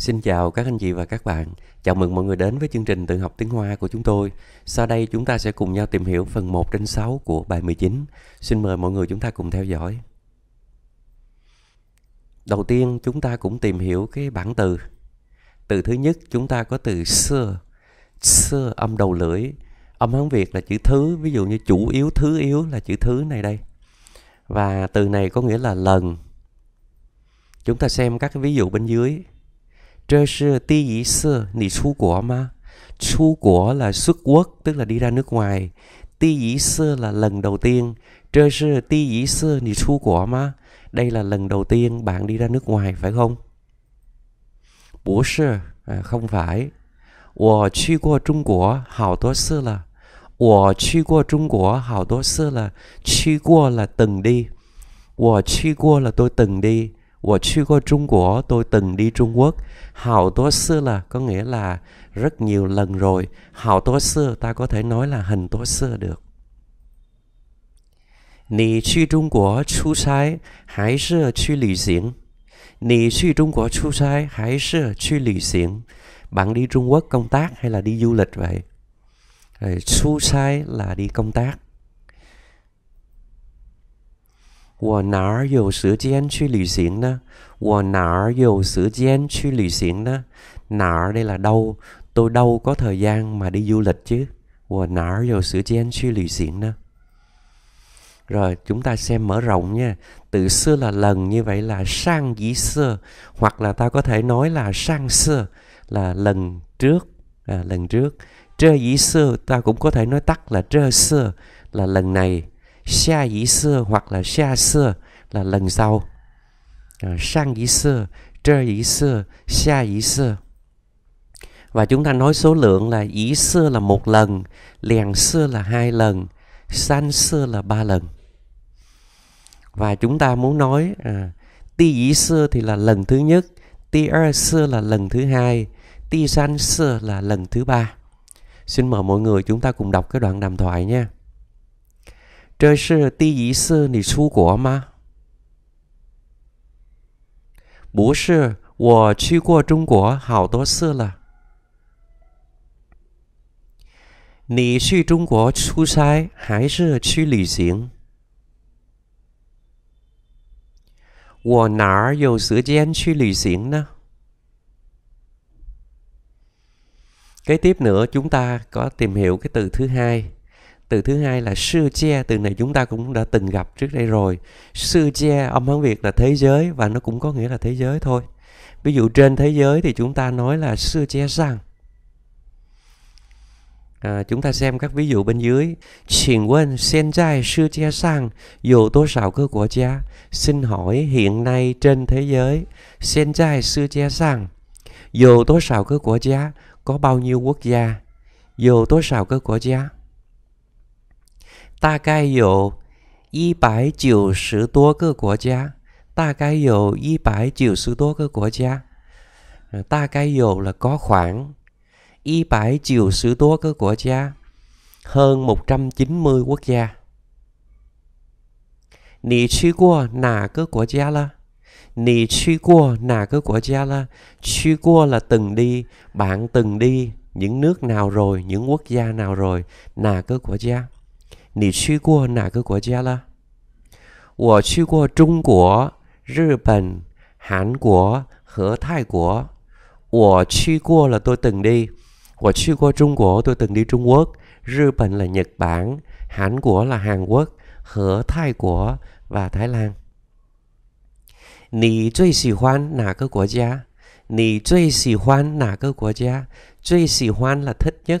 Xin chào các anh chị và các bạn. Chào mừng mọi người đến với chương trình tự học tiếng Hoa của chúng tôi. Sau đây chúng ta sẽ cùng nhau tìm hiểu phần 1 trên 6 của bài 19. Xin mời mọi người chúng ta cùng theo dõi. Đầu tiên chúng ta cũng tìm hiểu cái bảng từ. Từ thứ nhất chúng ta có từ xưa. Xưa âm đầu lưỡi. Âm Hán Việt là chữ thứ, ví dụ như chủ yếu thứ yếu là chữ thứ này đây. Và từ này có nghĩa là lần. Chúng ta xem các cái ví dụ bên dưới 这是第一次你出国吗？出国 là xuất quốc, tức là đi ra nước ngoài. Ti sư là lần đầu tiên. Trơ sư ti sư ni chu của ma. Đây là lần đầu tiên bạn đi ra nước ngoài phải không? Bố sư, à, không phải. Wo chu qua Trung Quốc hào tố sư là. Wo chu qua Trung Quốc hào tố sư là. Chu qua là từng đi. Wo chu qua là tôi từng đi. 我去过 Trung Quốc, tôi từng đi Trung Quốc. hào tố xưa là có nghĩa là rất nhiều lần rồi. hào tố xưa ta có thể nói là hình tố xưa được. Nì 去中国出差还是去旅行？Nì 去 Trung Quốc 出差还是去旅行？Bạn đi Trung Quốc công tác hay là đi du lịch vậy? Rồi, sai là đi công tác. 我哪有时间去旅行呢？我哪有时间去旅行呢? Nào đây là đâu? Tôi đâu có thời gian mà đi du lịch chứ? Wo Rồi chúng ta xem mở rộng nha. Từ xưa là lần như vậy là sang dĩ xưa hoặc là ta có thể nói là sang xưa là lần trước à, lần trước. Trơ dĩ xưa ta cũng có thể nói tắt là trơ xưa là lần này xa hoặc là xa à, và chúng ta nói số lượng là ý xưa là một lần liền xưa là hai lần san xưa là ba lần và chúng ta muốn nói à, ti ý xưa thì là lần thứ nhất ti er xưa là lần thứ hai ti san xưa là lần thứ ba xin mời mọi người chúng ta cùng đọc cái đoạn đàm thoại nha 这是第一次你出国吗？不是，我去过中国好多次了。你去中国出差还是去旅行？我哪有时间去旅行呢？Kế tiếp nữa chúng ta có tìm hiểu cái từ thứ hai từ thứ hai là sư che từ này chúng ta cũng đã từng gặp trước đây rồi sư che âm hán việt là thế giới và nó cũng có nghĩa là thế giới thôi ví dụ trên thế giới thì chúng ta nói là sư che sang À, chúng ta xem các ví dụ bên dưới. Xin quên sen trai sư che sang dù tô sảo cơ của cha. Xin hỏi hiện nay trên thế giới sen trai sư che sang dù tô sảo cơ của cha có bao nhiêu quốc gia? Dù tô sảo cơ của cha? 大概有一百九十多个国家，大概有一百九十多个国家。大概有 là có khoảng 190多个国家, hơn 190 quốc gia. 你去过哪个国家了？你去过哪个国家了？去过 là từng từng đi những nước nào rồi, những quốc gia nào rồi, nào cơ quốc gia. 你去过哪个国家了？我去过中国、日本、韩国和泰国。我去过等你。我去过中国，都等你中国，日本了日本，韩国了韩国和泰国我我我你最喜欢哪个国家？你最喜欢哪个国家？最喜欢了特约。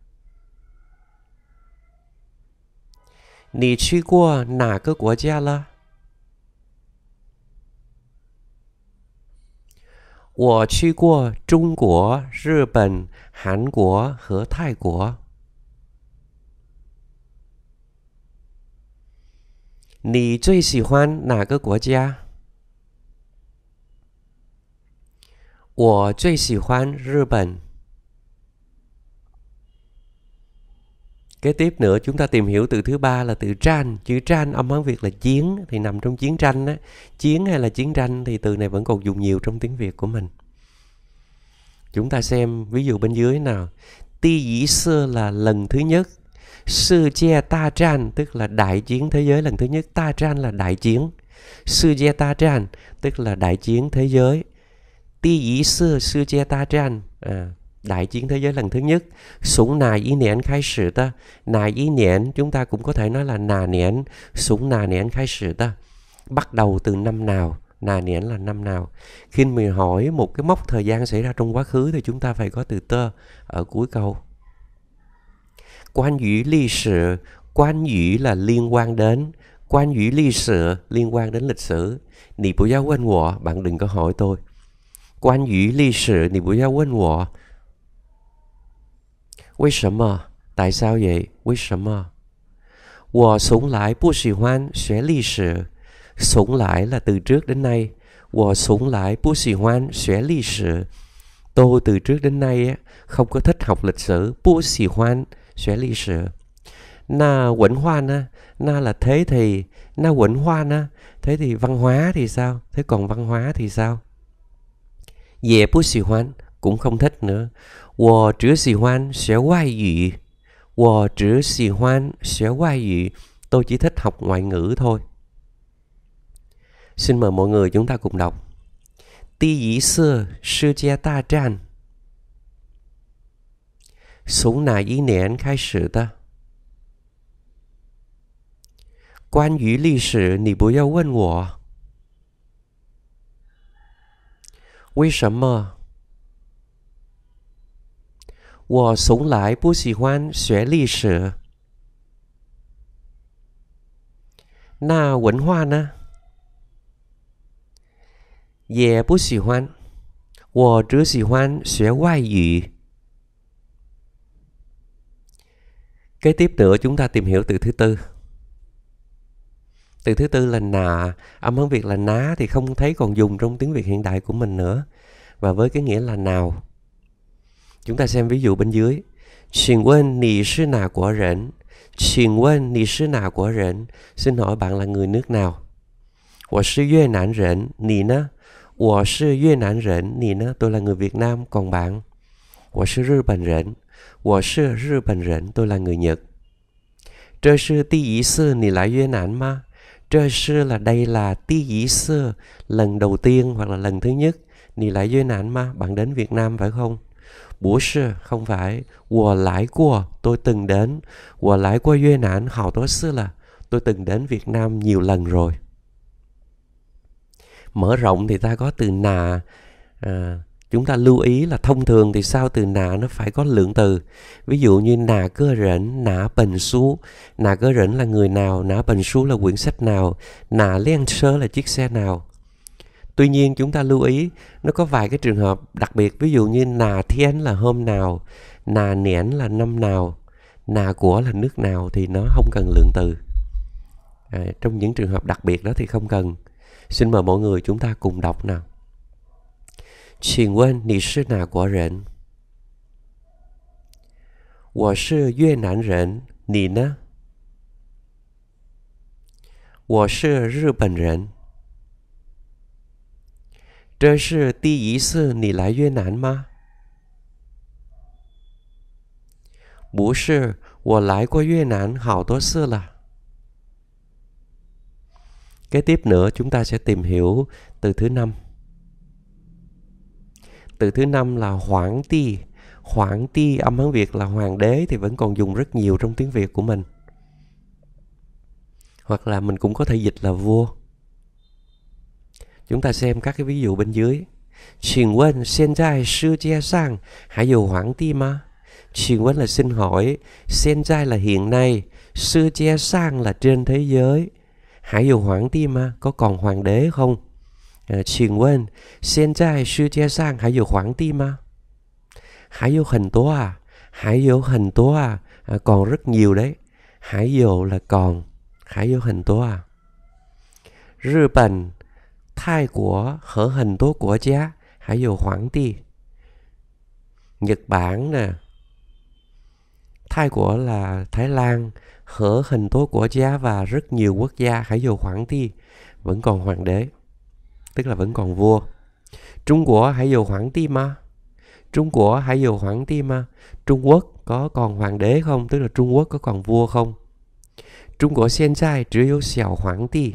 你去过哪个国家了？我去过中国、日本、韩国和泰国。你最喜欢哪个国家？我最喜欢日本。Kế tiếp nữa chúng ta tìm hiểu từ thứ ba là từ tranh. Chữ tranh âm Hán Việt là chiến thì nằm trong chiến tranh á. Chiến hay là chiến tranh thì từ này vẫn còn dùng nhiều trong tiếng Việt của mình. Chúng ta xem ví dụ bên dưới nào. Ti dĩ sơ là lần thứ nhất. Sư che ta tranh tức là đại chiến thế giới lần thứ nhất. Ta tranh là đại chiến. Sư che ta tranh tức là đại chiến thế giới. Ti dĩ sơ sư che ta tranh. À, đại chiến thế giới lần thứ nhất súng nà y niệm khai sử ta nà y niệm chúng ta cũng có thể nói là nà niệm súng nà niệm khai sử ta bắt đầu từ năm nào nà niệm là năm nào khi mình hỏi một cái mốc thời gian xảy ra trong quá khứ thì chúng ta phải có từ tơ ở cuối câu quan dĩ ly sự quan dĩ là liên quan đến quan dĩ ly sự liên quan đến lịch sử nị bộ giáo quên bạn đừng có hỏi tôi quan dĩ ly sự nị bộ giáo quên 为什么？tại sao vậy? 为什么？我从来不喜欢学历史。从来 là từ trước đến nay. 我从来不喜欢学历史。Tôi từ trước đến nay không có thích học lịch sử. Bu xì hoan, xóa lịch sử. Na quẩn hoa na, na là thế thì, na quẩn hoa na, thế thì văn hóa thì sao? Thế còn văn hóa thì sao? Dễ bu xì hoan, cũng không thích nữa. 我只喜欢学外语.我只喜欢学外语. chỉ thích học ngoại ngữ thôi. Xin mời mọi người chúng ta cùng đọc. Ti dĩ xưa, sư gia ta tràn. Súng nà ý nén khai sử ta. Quan yu lý sử, nì bù yêu quên của. Vì sao 我从来不喜欢学历史。那文化呢？也不喜欢，我只喜欢学外语。Kế tiếp nữa chúng ta tìm hiểu từ thứ tư. Từ thứ tư là nà, âm hưởng Việt là ná thì không thấy còn dùng trong tiếng Việt hiện đại của mình nữa. Và với cái nghĩa là nào Chúng ta xem ví dụ bên dưới. Xin quên nì sư nà của rển. Xin quên nì sư nà của rển. Xin hỏi bạn là người nước nào? Tôi sư Việt Nam rển, nì nè. Tôi sư Việt Nam rển, nì nè. Tôi là người Việt Nam, còn bạn? Tôi sư Nhật Bản rển. Tôi sư Nhật Bản rển, tôi là người Nhật. Đây sư tí ý sư nì lại Việt Nam mà. Trời sư là đây là tí dĩ xưa lần đầu tiên hoặc là lần thứ nhất. Nì lại duyên ảnh mà, bạn đến Việt Nam phải không? không phải. lái qua. tôi từng đến. Qua lái 我来过越南好多次了. Tôi từng đến Việt Nam nhiều lần rồi. Mở rộng thì ta có từ nà. À, chúng ta lưu ý là thông thường thì sau từ nà nó phải có lượng từ. Ví dụ như nà cơ rỉnh, nà bình xú. Nà cơ rỉnh là người nào, nà bình xú là quyển sách nào, nà liên sơ là chiếc xe nào tuy nhiên chúng ta lưu ý nó có vài cái trường hợp đặc biệt ví dụ như nà thiên là hôm nào nà nén là năm nào nà của là nước nào thì nó không cần lượng từ à, trong những trường hợp đặc biệt đó thì không cần xin mời mọi người chúng ta cùng đọc nào Xin quên, nì sư nà của rện? 我是越南人，你呢？我是日本人。这是第一次你来越南吗？不是，我来过越南好多次了。Kế tiếp nữa chúng ta sẽ tìm hiểu từ thứ năm. Từ thứ năm là Hoàng ti. Hoàng ti âm Hán Việt là hoàng đế thì vẫn còn dùng rất nhiều trong tiếng Việt của mình. Hoặc là mình cũng có thể dịch là vua. Chúng ta xem các cái ví dụ bên dưới. 请问现在世界上还有皇帝吗？请问 là xin hỏi, hiện tại là hiện nay, sư che sang là trên thế giới. Hãy dù hoàng ti mà, có còn hoàng đế không? À, xin quên, hiện tại sư che sang hãy dù hoàng ti mà. Hãy dù hình tố à, hãy dù hình tố à, à còn rất nhiều đấy. Hãy dù là còn, hãy dù hình tố à. Nhật Bản 泰国和很多国家还有皇帝，Nhật Bản nè, Thái của là Thái Lan, hở hình tố của gia và rất nhiều quốc gia hãy dù hoàng ti vẫn còn hoàng đế, tức là vẫn còn vua. Trung Quốc hãy dù hoàng ti mà, Trung Quốc hãy dù hoàng ti mà, Trung Quốc có còn hoàng đế không, tức là Trung Quốc có còn vua không? Trung Quốc hiện tại chỉ có xào hoàng ti,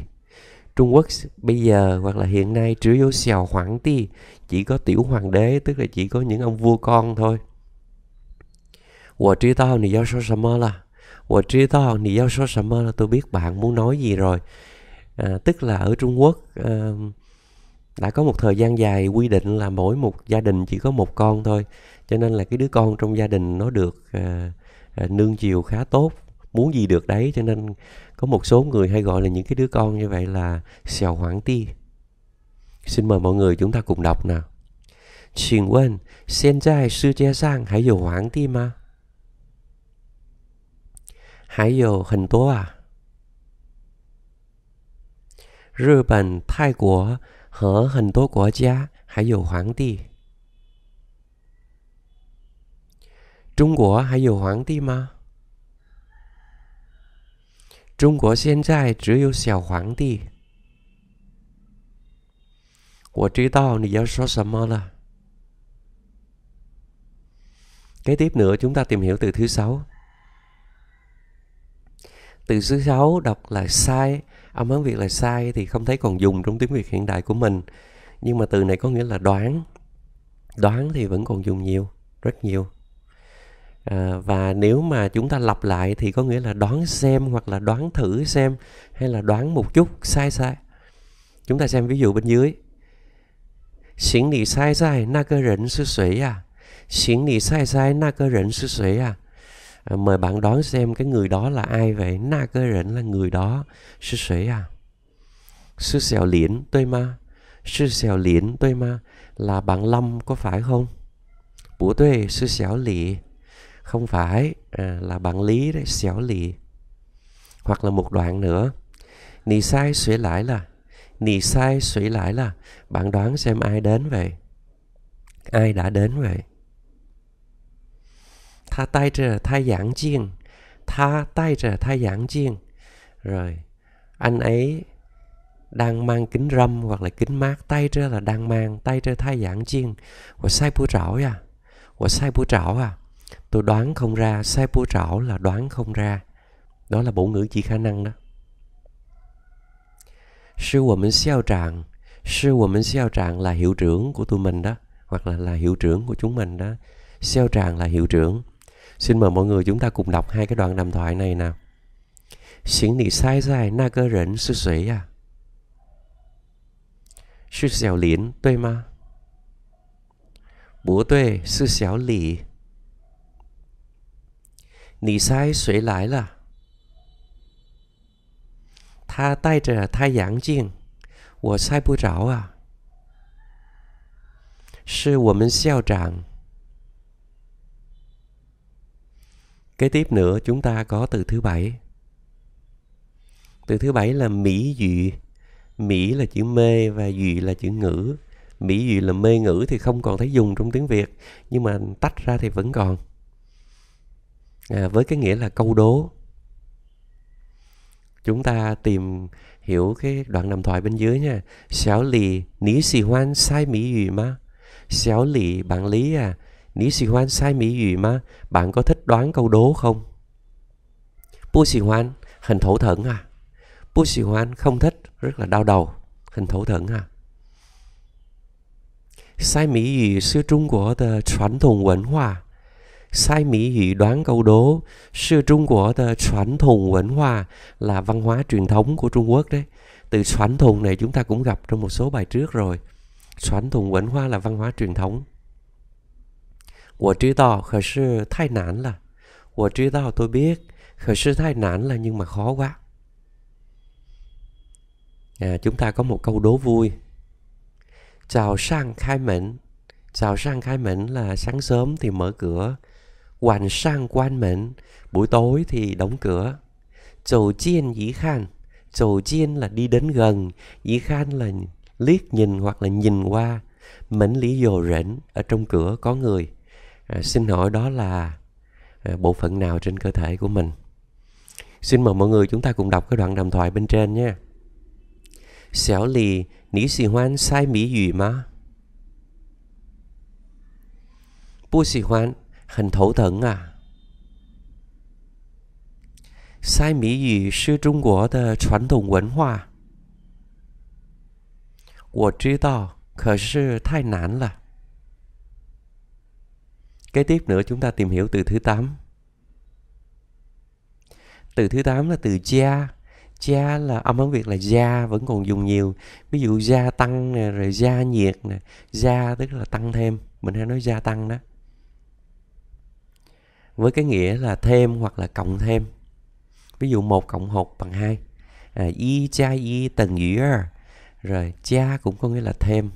Trung Quốc bây giờ hoặc là hiện nay chủ yếu xào hoàng ti chỉ có tiểu hoàng đế tức là chỉ có những ông vua con thôi. tao tao tôi biết bạn muốn nói gì rồi. À, tức là ở Trung Quốc à, đã có một thời gian dài quy định là mỗi một gia đình chỉ có một con thôi, cho nên là cái đứa con trong gia đình nó được à, à, nương chiều khá tốt muốn gì được đấy cho nên có một số người hay gọi là những cái đứa con như vậy là xèo hoảng ti xin mời mọi người chúng ta cùng đọc nào xin quên xin trai sư che sang hãy dù hoảng ti mà hãy dù hình tố à 日本、泰国和很多国家，还有皇帝。中国还有皇帝吗？中国现在只有小皇帝。我知道你要说什么了. Kế tiếp nữa chúng ta tìm hiểu từ thứ sáu. Từ thứ sáu đọc là sai, âm hán Việt là sai thì không thấy còn dùng trong tiếng Việt hiện đại của mình. Nhưng mà từ này có nghĩa là đoán. Đoán thì vẫn còn dùng nhiều, rất nhiều. Ờ, và nếu mà chúng ta lặp lại thì có nghĩa là đoán xem hoặc là đoán thử xem hay là đoán một chút sai sai chúng ta xem ví dụ bên dưới xin nì sai sai na cơ rỉnh sư sủy à xỉn nì sai sai na cơ rỉnh sư sủy à ờ, mời bạn đoán xem cái người đó là ai vậy na cơ rỉnh là người đó sư sủy à sư xèo liễn tôi ma sư xèo liễn tôi ma là bạn lâm có phải không bố tôi sư xéo lì không phải à, là bạn lý đấy xéo lì hoặc là một đoạn nữa nì sai suy lại là nì sai suy lại là bạn đoán xem ai đến vậy ai đã đến vậy tha tay trở thay giảng chiên tha tay trở thay giảng chiên rồi anh ấy đang mang kính râm hoặc là kính mát tay trở là đang mang tay trở thay giảng chiên của sai bu trảo à của sai bu trảo à tôi đoán không ra sai bua trảo là đoán không ra đó là bổ ngữ chỉ khả năng đó sư sư xeo xeo 是我们校长，是我们校长 là hiệu trưởng của tụi mình đó, hoặc là là hiệu trưởng của chúng mình đó. 校 trưởng xeo là hiệu trưởng. Xin mời mọi người chúng ta cùng đọc hai cái đoạn đàm thoại này nào. Xin đi sai sai na cơ rỉnh sư sĩ à? Sư xẻo liễn, tuê ma? Bố tuê, sư xẻo lì. 你猜谁来了？他戴着太阳镜，我猜不着啊。是我们校长。Kế à. tiếp nữa chúng ta có từ thứ bảy. Từ thứ bảy là mỹ dị. Mỹ là chữ mê và dị là chữ ngữ. Mỹ dị là mê ngữ thì không còn thấy dùng trong tiếng Việt, nhưng mà tách ra thì vẫn còn à, với cái nghĩa là câu đố chúng ta tìm hiểu cái đoạn nằm thoại bên dưới nha xéo lì ní xì hoan sai mỹ gì mà xéo lì bạn lý à ní xì hoan sai mỹ gì mà bạn có thích đoán câu đố không bu xì hoan hình thổ thẫn à bu xì hoan không thích rất là đau đầu hình thổ thẫn à sai mỹ gì sư trung của the truyền thống văn hóa sai mỹ dự đoán câu đố sư Trung của the xoắn thùng vẫn hòa là văn hóa truyền thống của Trung Quốc đấy từ xoắn thùng này chúng ta cũng gặp trong một số bài trước rồi xoắn thùng vẫn hoa là văn hóa truyền thống của của khởi thay là 我知道可是太难了我知道 tôi biết khởi thay là nhưng mà khó quá à, chúng ta có một câu đố vui chào sang khai mệnh chào sang khai mệnh là sáng sớm thì mở cửa 晚上关门, buổi tối thì đóng cửa. Chầu chiên dĩ khan, chầu chiên là đi đến gần, dĩ khan là liếc nhìn hoặc là nhìn qua. Mẫn lý dồ rỉnh, ở trong cửa có người. À, xin hỏi đó là à, bộ phận nào trên cơ thể của mình? Xin mời mọi người chúng ta cùng đọc cái đoạn đàm thoại bên trên nhé Xẻo lì, nỉ xì hoan sai mỹ dùy má. 不喜欢很头疼啊。塞米语是中国的传统文化，我知道，可是太难了。Kế à? tiếp nữa chúng ta tìm hiểu từ thứ 8. Từ thứ 8 là từ gia. Gia là âm hán Việt là gia vẫn còn dùng nhiều. Ví dụ gia tăng nè, rồi gia nhiệt nè. Gia tức là tăng thêm. Mình hay nói gia tăng đó với cái nghĩa là thêm hoặc là cộng thêm ví dụ một cộng một bằng hai à, y cha y tầng year rồi cha cũng có nghĩa là thêm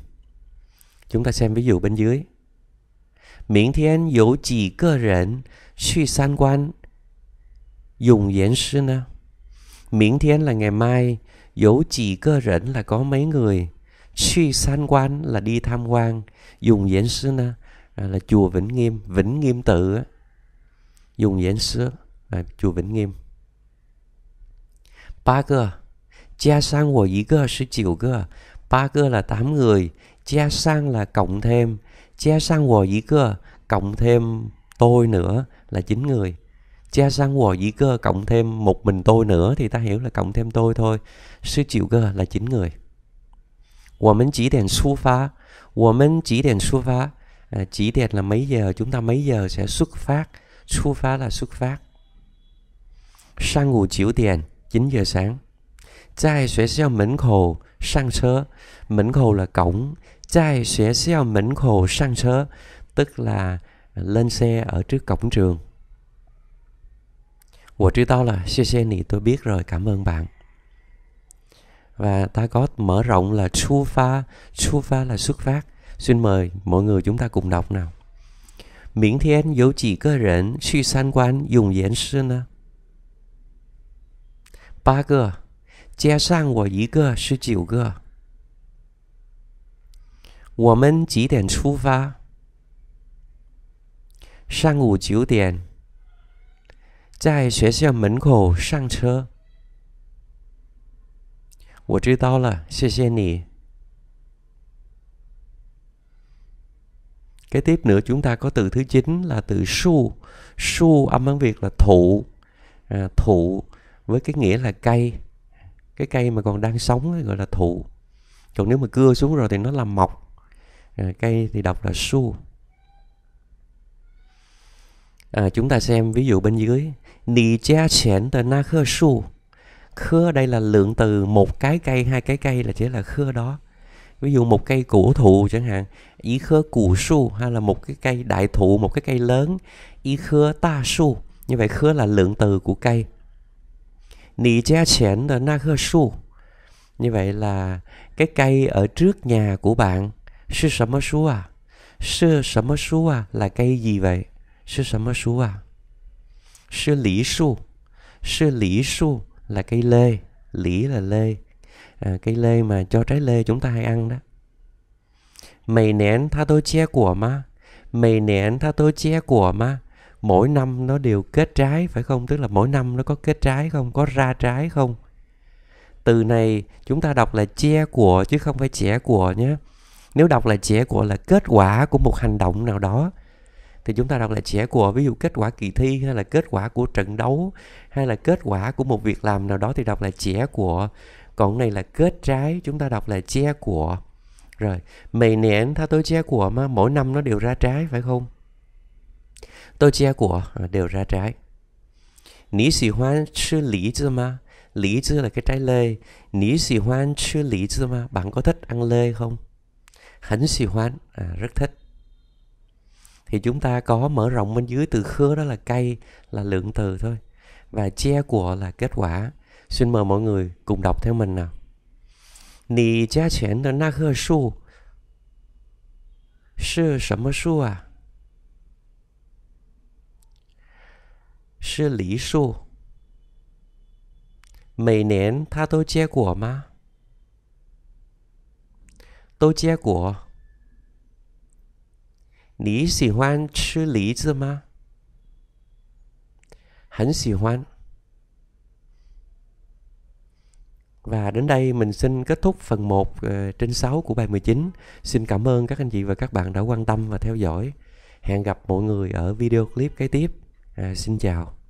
chúng ta xem ví dụ bên dưới miễn thiên dụ chỉ cơ rỉnh suy san quan dùng diễn sư nè miễn thiên là ngày mai dụ chỉ cơ rỉnh là có mấy người suy san quan là đi tham quan dùng diễn sư nào là chùa vĩnh nghiêm vĩnh nghiêm tự là tám người, sang là cộng thêm, cha sang của dĩ cơ cộng thêm tôi nữa là chín người cha sang của dĩ cơ cộng thêm một mình tôi nữa thì ta hiểu là cộng thêm tôi thôi sư chịu cơ là chín người của mình chỉ đèn xuất phá của mình chỉ đèn xuất phá à, chỉ đèn là mấy giờ chúng ta mấy giờ sẽ xuất phát 出发 là xuất phát. Sang ngủ chiếu giờ sáng. là cổng. Tức là lên xe ở trước cổng trường. Tôi biết là xe tôi biết rồi, cảm ơn bạn. Và ta có mở rộng là xuất phát xuất phát là xuất phát. Xin mời mọi người chúng ta cùng đọc nào. 明天有几个人去参观永延寺呢？八个，加上我一个，是九个。我们几点出发？上午九点，在学校门口上车。我知道了，谢谢你。Kế tiếp nữa chúng ta có từ thứ 9 là từ su. Su âm Hán Việt là thụ. À, thụ với cái nghĩa là cây. Cái cây mà còn đang sống gọi là thụ. Còn nếu mà cưa xuống rồi thì nó là mọc. À, cây thì đọc là su. À, chúng ta xem ví dụ bên dưới. Nì cha chén tờ na khơ su. Khơ đây là lượng từ một cái cây, hai cái cây là chỉ là khơ đó ví dụ một cây cổ thụ chẳng hạn ý khơ củ su hay là một cái cây đại thụ một cái cây lớn ý khơ ta su như vậy khơ là lượng từ của cây nì che chén là na khơ su như vậy là cái cây ở trước nhà của bạn sư sấm su à sư sấm su à là cây gì vậy sư sấm su à sư lý su sư lý su là cây lê lý là lê à, cây lê mà cho trái lê chúng ta hay ăn đó mày nén tha tôi che của mà mày nén tha tôi che của mà mỗi năm nó đều kết trái phải không tức là mỗi năm nó có kết trái không có ra trái không từ này chúng ta đọc là che của chứ không phải trẻ của nhé nếu đọc là trẻ của là kết quả của một hành động nào đó thì chúng ta đọc là trẻ của ví dụ kết quả kỳ thi hay là kết quả của trận đấu hay là kết quả của một việc làm nào đó thì đọc là trẻ của còn này là kết trái chúng ta đọc là che của rồi mày nén tha tôi che của mà mỗi năm nó đều ra trái phải không tôi che của à, đều ra trái Ní xì hoan chứ lý chứ mà Lý chứ là cái trái lê Ní xì hoan chứ lý chứ mà Bạn có thích ăn lê không? Hẳn xì hoan à, Rất thích Thì chúng ta có mở rộng bên dưới từ khứa đó là cây Là lượng từ thôi Và che của là kết quả xin mời mọi người cùng đọc theo mình nào。你家前的那棵树是什么树啊？是梨树。每年它都结果吗？都结果。你喜欢吃梨子吗？很喜欢。Và đến đây mình xin kết thúc phần 1 ờ, trên 6 của bài 19. Xin cảm ơn các anh chị và các bạn đã quan tâm và theo dõi. Hẹn gặp mọi người ở video clip kế tiếp. À, xin chào.